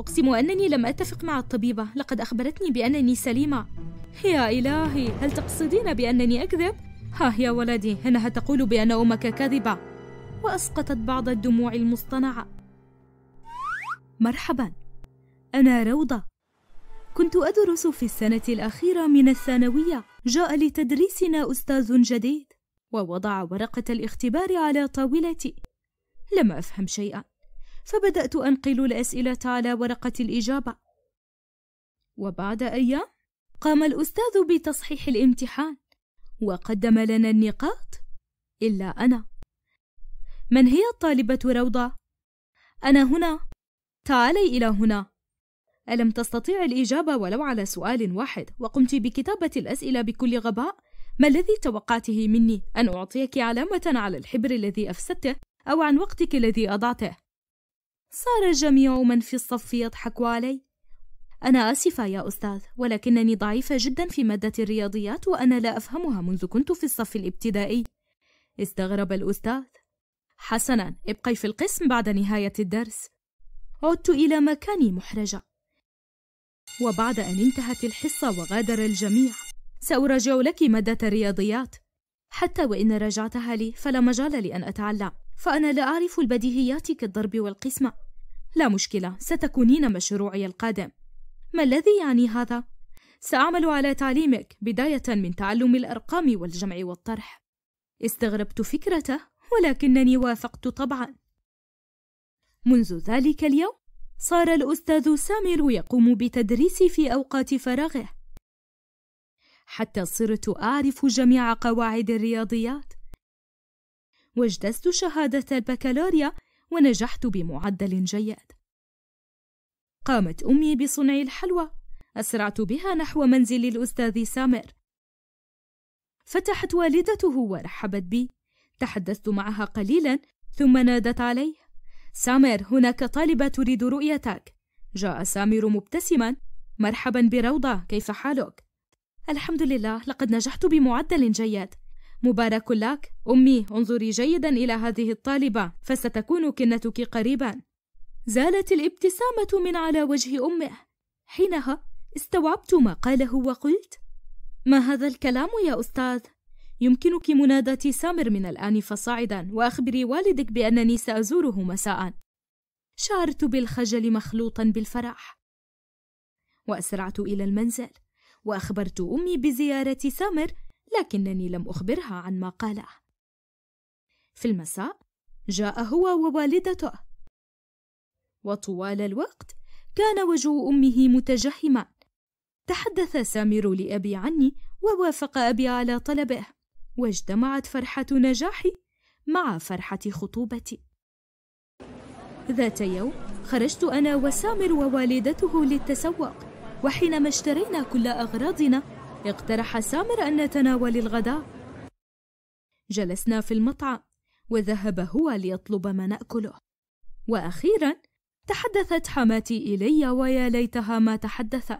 أقسم أنني لم أتفق مع الطبيبة لقد أخبرتني بأنني سليمة يا إلهي هل تقصدين بأنني أكذب؟ ها يا ولدي إنها تقول بأن أمك كاذبة وأسقطت بعض الدموع المصطنعة مرحبا أنا روضة كنت أدرس في السنة الأخيرة من الثانوية جاء لتدريسنا أستاذ جديد ووضع ورقة الاختبار على طاولتي لم أفهم شيئا فبدأت أنقل الأسئلة على ورقة الإجابة وبعد أيام قام الأستاذ بتصحيح الامتحان وقدم لنا النقاط إلا أنا من هي الطالبة روضة؟ أنا هنا تعالي إلى هنا ألم تستطيع الإجابة ولو على سؤال واحد وقمت بكتابة الأسئلة بكل غباء؟ ما الذي توقعته مني؟ أن أعطيك علامة على الحبر الذي أفسدته أو عن وقتك الذي أضعته صار جميع من أمم في الصف يضحك علي أنا آسفة يا أستاذ ولكنني ضعيفة جدا في مادة الرياضيات وأنا لا أفهمها منذ كنت في الصف الابتدائي استغرب الأستاذ حسنا ابقي في القسم بعد نهاية الدرس عدت إلى مكاني محرجة وبعد أن انتهت الحصة وغادر الجميع سأراجع لك مادة الرياضيات حتى وإن رجعتها لي فلا مجال لأن أتعلم فأنا لا أعرف البديهيات كالضرب والقسمة لا مشكلة ستكونين مشروعي القادم ما الذي يعني هذا؟ سأعمل على تعليمك بداية من تعلم الأرقام والجمع والطرح استغربت فكرته ولكنني وافقت طبعا منذ ذلك اليوم صار الأستاذ سامر يقوم بتدريسي في أوقات فراغه حتى صرت أعرف جميع قواعد الرياضيات واجتزت شهادة البكالوريا ونجحت بمعدل جيد قامت امي بصنع الحلوى اسرعت بها نحو منزل الاستاذ سامر فتحت والدته ورحبت بي تحدثت معها قليلا ثم نادت عليه سامر هناك طالبه تريد رؤيتك جاء سامر مبتسما مرحبا بروضه كيف حالك الحمد لله لقد نجحت بمعدل جيد مبارك لك أمي انظري جيدا إلى هذه الطالبة فستكون كنتك قريبا زالت الابتسامة من على وجه أمه حينها استوعبت ما قاله وقلت ما هذا الكلام يا أستاذ؟ يمكنك مناداة سامر من الآن فصاعدا وأخبري والدك بأنني سأزوره مساء شعرت بالخجل مخلوطا بالفرح وأسرعت إلى المنزل وأخبرت أمي بزيارة سامر لكنني لم أخبرها عن ما قاله. في المساء جاء هو ووالدته، وطوال الوقت كان وجه أمه متجهما. تحدث سامر لأبي عني ووافق أبي على طلبه، واجتمعت فرحة نجاحي مع فرحة خطوبتي. ذات يوم خرجت أنا وسامر ووالدته للتسوق، وحينما اشترينا كل أغراضنا اقترح سامر أن نتناول الغداء جلسنا في المطعم وذهب هو ليطلب ما نأكله وأخيرا تحدثت حماتي إلي ويا ليتها ما تحدثت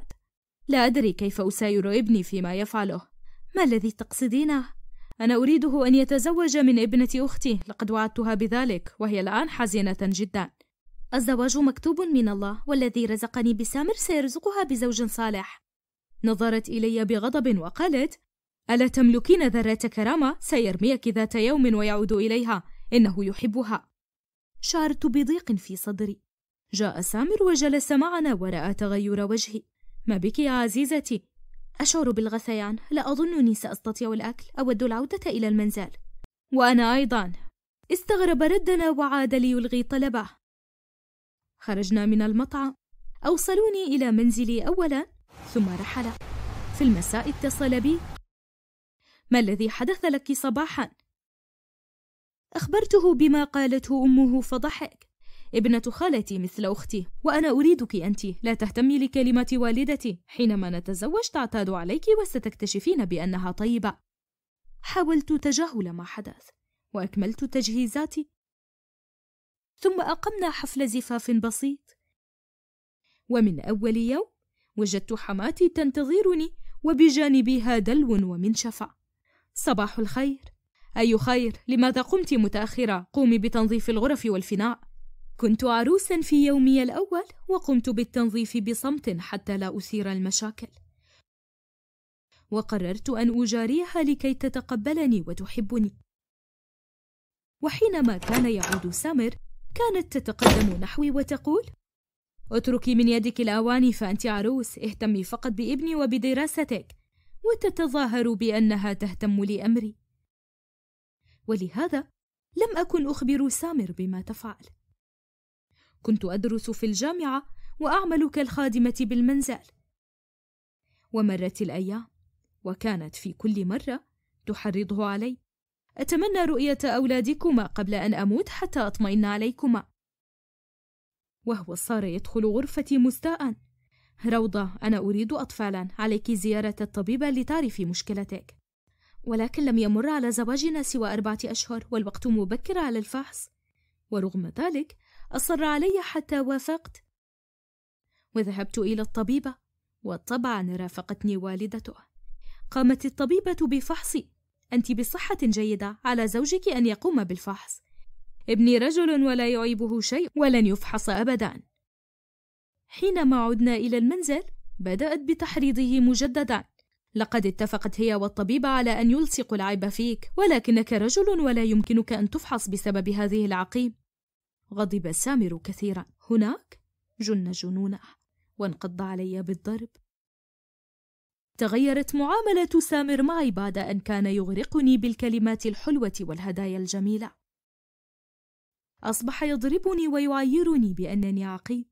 لا أدري كيف أساير ابني فيما يفعله ما الذي تقصدينه؟ أنا أريده أن يتزوج من ابنة أختي لقد وعدتها بذلك وهي الآن حزينة جدا الزواج مكتوب من الله والذي رزقني بسامر سيرزقها بزوج صالح نظرت إلي بغضب وقالت: ألا تملكين ذرة كرامة؟ سيرميك ذات يوم ويعود إليها، إنه يحبها. شعرت بضيق في صدري. جاء سامر وجلس معنا ورأى تغير وجهي. ما بك يا عزيزتي؟ أشعر بالغثيان، لا أظنني سأستطيع الأكل، أود العودة إلى المنزل. وأنا أيضا. استغرب ردنا وعاد ليلغي طلبه. خرجنا من المطعم. أوصلوني إلى منزلي أولا ثم رحل في المساء اتصل بي ما الذي حدث لك صباحا اخبرته بما قالته امه فضحك ابنه خالتي مثل اختي وانا اريدك انت لا تهتمي لكلمات والدتي حينما نتزوج تعتاد عليك وستكتشفين بانها طيبه حاولت تجاهل ما حدث واكملت تجهيزاتي ثم اقمنا حفل زفاف بسيط ومن اول يوم وجدت حماتي تنتظرني وبجانبها دلو ومنشفة صباح الخير أي خير لماذا قمت متأخرة قومي بتنظيف الغرف والفناء كنت عروسا في يومي الأول وقمت بالتنظيف بصمت حتى لا أثير المشاكل وقررت أن أجاريها لكي تتقبلني وتحبني وحينما كان يعود سامر كانت تتقدم نحوي وتقول اتركي من يدك الأواني فأنت عروس اهتمي فقط بابني وبدراستك وتتظاهر بأنها تهتم لأمري ولهذا لم أكن أخبر سامر بما تفعل كنت أدرس في الجامعة وأعمل كالخادمة بالمنزل ومرت الأيام وكانت في كل مرة تحرضه علي أتمنى رؤية أولادكما قبل أن أموت حتى أطمئن عليكما وهو صار يدخل غرفتي مستاء روضة أنا أريد أطفالا عليك زيارة الطبيبة لتعرفي مشكلتك ولكن لم يمر على زواجنا سوى أربعة أشهر والوقت مبكر على الفحص ورغم ذلك أصر علي حتى وافقت وذهبت إلى الطبيبة وطبعا رافقتني والدته قامت الطبيبة بفحصي أنت بصحة جيدة على زوجك أن يقوم بالفحص ابني رجل ولا يعيبه شيء ولن يفحص أبدا حينما عدنا إلى المنزل بدأت بتحريضه مجددا لقد اتفقت هي والطبيب على أن يلصق العيب فيك ولكنك رجل ولا يمكنك أن تفحص بسبب هذه العقيم غضب سامر كثيرا هناك جن جنونه وانقض علي بالضرب تغيرت معاملة سامر معي بعد أن كان يغرقني بالكلمات الحلوة والهدايا الجميلة أصبح يضربني ويعيرني بأنني عقيم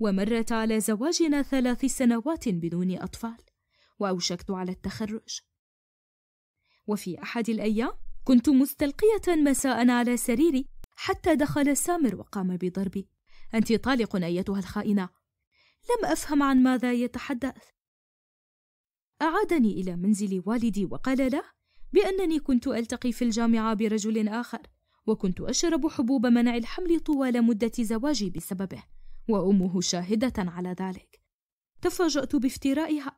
ومرت على زواجنا ثلاث سنوات بدون أطفال وأوشكت على التخرج وفي أحد الأيام كنت مستلقية مساء على سريري حتى دخل سامر وقام بضربي أنت طالق أيتها الخائنة لم أفهم عن ماذا يتحدث أعادني إلى منزل والدي وقال له بأنني كنت ألتقي في الجامعة برجل آخر وكنت أشرب حبوب منع الحمل طوال مدة زواجي بسببه وأمه شاهدة على ذلك تفاجأت بافترائها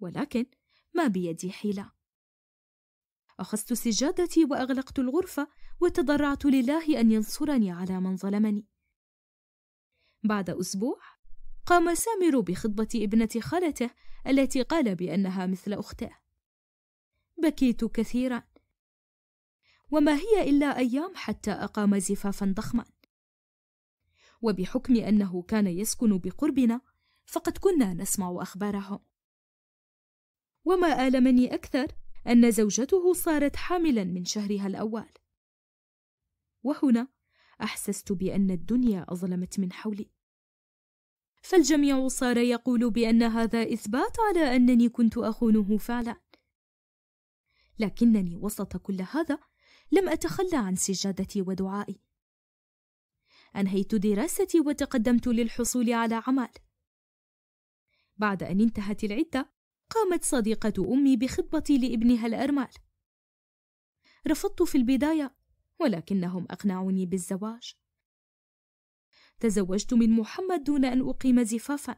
ولكن ما بيدي حيلة أخذت سجادتي وأغلقت الغرفة وتضرعت لله أن ينصرني على من ظلمني بعد أسبوع قام سامر بخطبة ابنة خالته التي قال بأنها مثل أخته بكيت كثيرا وما هي إلا أيام حتى أقام زفافا ضخما وبحكم أنه كان يسكن بقربنا فقد كنا نسمع أخبارهم وما آلمني أكثر أن زوجته صارت حاملا من شهرها الأول وهنا أحسست بأن الدنيا أظلمت من حولي فالجميع صار يقول بأن هذا إثبات على أنني كنت أخونه فعلا لكنني وسط كل هذا لم أتخلى عن سجادتي ودعائي أنهيت دراستي وتقدمت للحصول على عمل بعد أن انتهت العدة قامت صديقة أمي بخطبتي لابنها الأرمل رفضت في البداية ولكنهم أقنعوني بالزواج تزوجت من محمد دون أن أقيم زفافا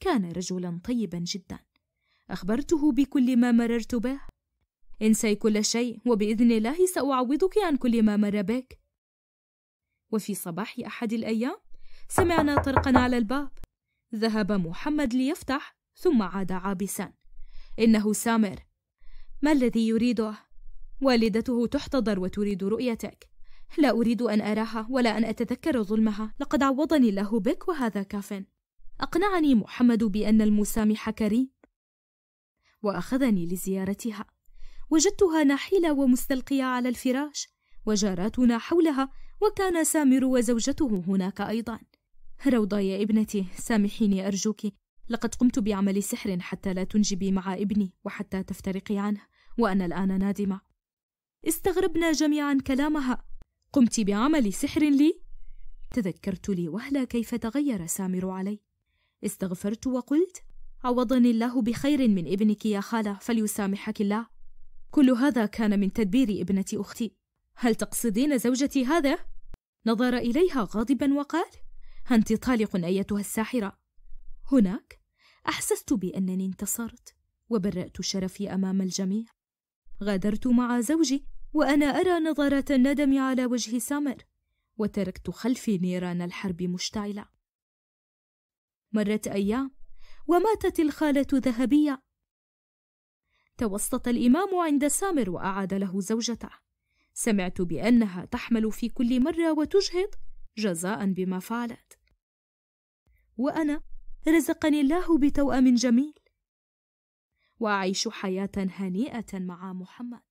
كان رجلا طيبا جدا أخبرته بكل ما مررت به انسي كل شيء وبإذن الله سأعوضك عن كل ما مر بك وفي صباح أحد الأيام سمعنا طرقا على الباب ذهب محمد ليفتح ثم عاد عابسا إنه سامر ما الذي يريده؟ والدته تحتضر وتريد رؤيتك لا أريد أن أراها ولا أن أتذكر ظلمها لقد عوضني الله بك وهذا كاف أقنعني محمد بأن المسامح كريم وأخذني لزيارتها وجدتها ناحلة ومستلقية على الفراش وجاراتنا حولها وكان سامر وزوجته هناك أيضا روضة يا ابنتي سامحيني أرجوك لقد قمت بعمل سحر حتى لا تنجبي مع ابني وحتى تفترقي عنه وأنا الآن نادمة استغربنا جميعا كلامها قمت بعمل سحر لي؟ تذكرت لي وهلا كيف تغير سامر علي استغفرت وقلت عوضني الله بخير من ابنك يا خالة فليسامحك الله كل هذا كان من تدبير ابنة أختي هل تقصدين زوجتي هذا؟ نظر إليها غاضبا وقال أنت طالق أيتها الساحرة هناك أحسست بأنني انتصرت وبرأت شرفي أمام الجميع غادرت مع زوجي وأنا أرى نظرات الندم على وجه سامر وتركت خلفي نيران الحرب مشتعلة مرت أيام وماتت الخالة ذهبية توسط الإمام عند سامر وأعاد له زوجته سمعت بأنها تحمل في كل مرة وتجهض جزاء بما فعلت وأنا رزقني الله بتوأم جميل وأعيش حياة هنيئة مع محمد